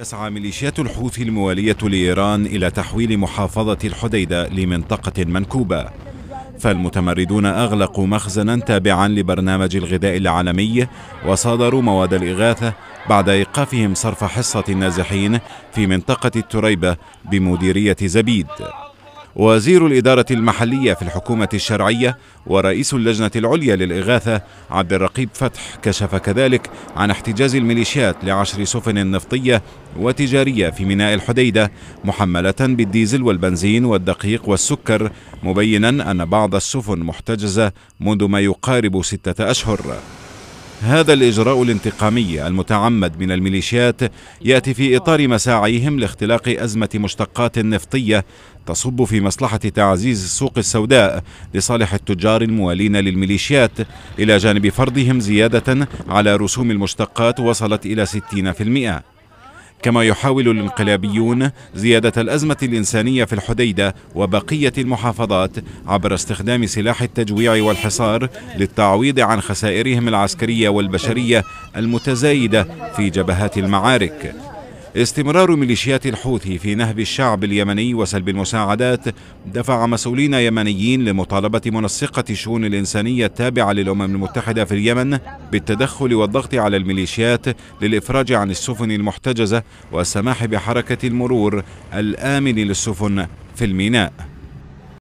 تسعى ميليشيات الحوثي الموالية لإيران إلى تحويل محافظة الحديدة لمنطقة منكوبة فالمتمردون أغلقوا مخزنا تابعا لبرنامج الغذاء العالمي وصادروا مواد الإغاثة بعد إيقافهم صرف حصة النازحين في منطقة التريبة بمديرية زبيد وزير الإدارة المحلية في الحكومة الشرعية ورئيس اللجنة العليا للإغاثة عبد الرقيب فتح كشف كذلك عن احتجاز الميليشيات لعشر سفن نفطية وتجارية في ميناء الحديدة محملة بالديزل والبنزين والدقيق والسكر مبينا أن بعض السفن محتجزة منذ ما يقارب ستة أشهر هذا الإجراء الانتقامي المتعمد من الميليشيات يأتي في إطار مساعيهم لاختلاق أزمة مشتقات نفطية تصب في مصلحة تعزيز السوق السوداء لصالح التجار الموالين للميليشيات إلى جانب فرضهم زيادة على رسوم المشتقات وصلت إلى 60% كما يحاول الانقلابيون زيادة الأزمة الإنسانية في الحديدة وبقية المحافظات عبر استخدام سلاح التجويع والحصار للتعويض عن خسائرهم العسكرية والبشرية المتزايدة في جبهات المعارك استمرار ميليشيات الحوثي في نهب الشعب اليمني وسلب المساعدات دفع مسؤولين يمنيين لمطالبة منسقة الشؤون الإنسانية التابعة للأمم المتحدة في اليمن بالتدخل والضغط على الميليشيات للإفراج عن السفن المحتجزة والسماح بحركة المرور الآمن للسفن في الميناء